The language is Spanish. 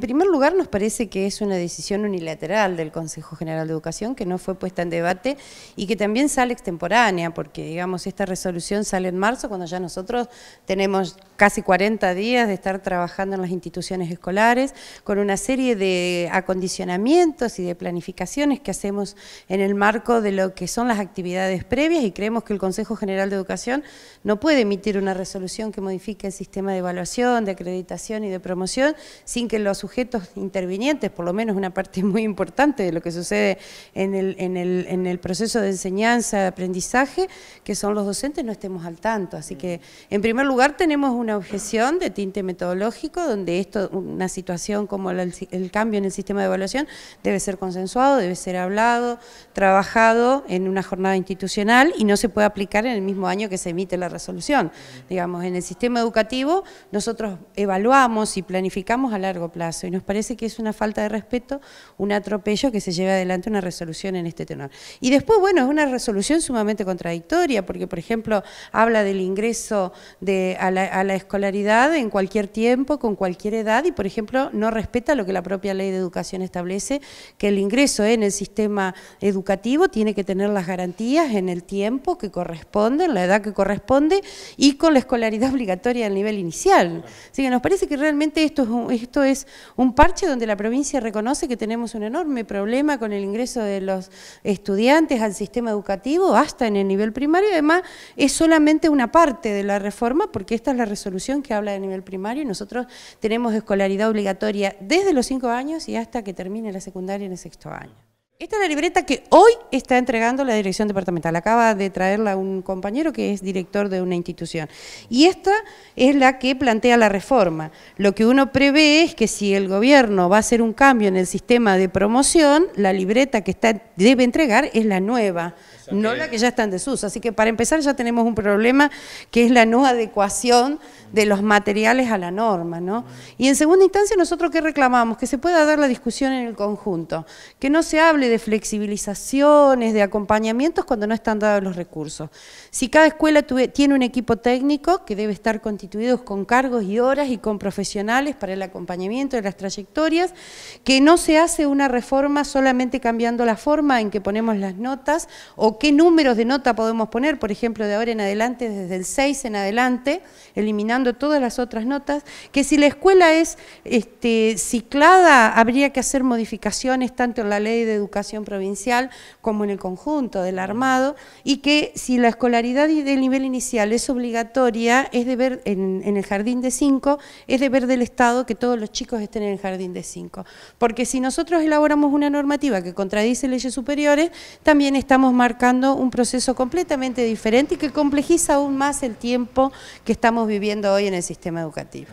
En primer lugar, nos parece que es una decisión unilateral del Consejo General de Educación que no fue puesta en debate y que también sale extemporánea, porque digamos esta resolución sale en marzo cuando ya nosotros tenemos casi 40 días de estar trabajando en las instituciones escolares con una serie de acondicionamientos y de planificaciones que hacemos en el marco de lo que son las actividades previas y creemos que el Consejo General de Educación no puede emitir una resolución que modifique el sistema de evaluación, de acreditación y de promoción sin que lo objetos intervinientes, por lo menos una parte muy importante de lo que sucede en el, en el, proceso de enseñanza, de aprendizaje, que son los docentes, no estemos al tanto. Así que, en primer lugar, tenemos una objeción de tinte metodológico, donde esto, una situación como el cambio en el sistema de evaluación, debe ser consensuado, debe ser hablado, trabajado en una jornada institucional y no se puede aplicar en el mismo año que se emite la resolución. Digamos, en el sistema educativo nosotros evaluamos y planificamos a largo plazo. Y nos parece que es una falta de respeto, un atropello que se lleve adelante una resolución en este tenor. Y después, bueno, es una resolución sumamente contradictoria, porque, por ejemplo, habla del ingreso a, la, escolaridad en cualquier tiempo, con cualquier edad, y, por ejemplo, no respeta lo que la propia ley de educación establece, que el ingreso en el sistema educativo tiene que tener las garantías en el tiempo que corresponde, en la edad que corresponde, y con la escolaridad obligatoria al nivel inicial. Así que nos parece que realmente esto es, esto es un parche donde la provincia reconoce que tenemos un enorme problema con el ingreso de los estudiantes al sistema educativo, hasta en el nivel primario, además es solamente una parte de la reforma, porque esta es la resolución que habla de nivel primario, y nosotros tenemos escolaridad obligatoria desde los cinco años y hasta que termine la secundaria en el sexto año. Esta es la libreta que hoy está entregando la dirección departamental. Acaba de traerla un compañero que es director de una institución. Y esta es la que plantea la reforma. Lo que uno prevé es que si el gobierno va a hacer un cambio en el sistema de promoción, la libreta que debe entregar es la nueva, no la que ya está en desuso. Así que para empezar ya tenemos un problema que es la no adecuación de los materiales a la norma. ¿no? Y en segunda instancia, ¿nosotros qué reclamamos? Que se pueda dar la discusión en el conjunto, que no se hable de flexibilizaciones, de acompañamientos cuando no están dados los recursos. Si cada escuela tiene un equipo técnico que debe estar constituido con cargos y horas y con profesionales para el acompañamiento de las trayectorias, que no se hace una reforma solamente cambiando la forma en que ponemos las notas o qué números de nota podemos poner, por ejemplo, de ahora en adelante, desde el 6 en adelante, eliminando todas las otras notas, que si la escuela es este, ciclada, habría que hacer modificaciones tanto en la ley de educación provincial como en el conjunto del armado y que si la escolaridad del nivel inicial es obligatoria, es deber en, en el jardín de 5, es deber del Estado que todos los chicos estén en el jardín de 5. Porque si nosotros elaboramos una normativa que contradice leyes superiores, también estamos marcando un proceso completamente diferente y que complejiza aún más el tiempo que estamos viviendo hoy en el sistema educativo.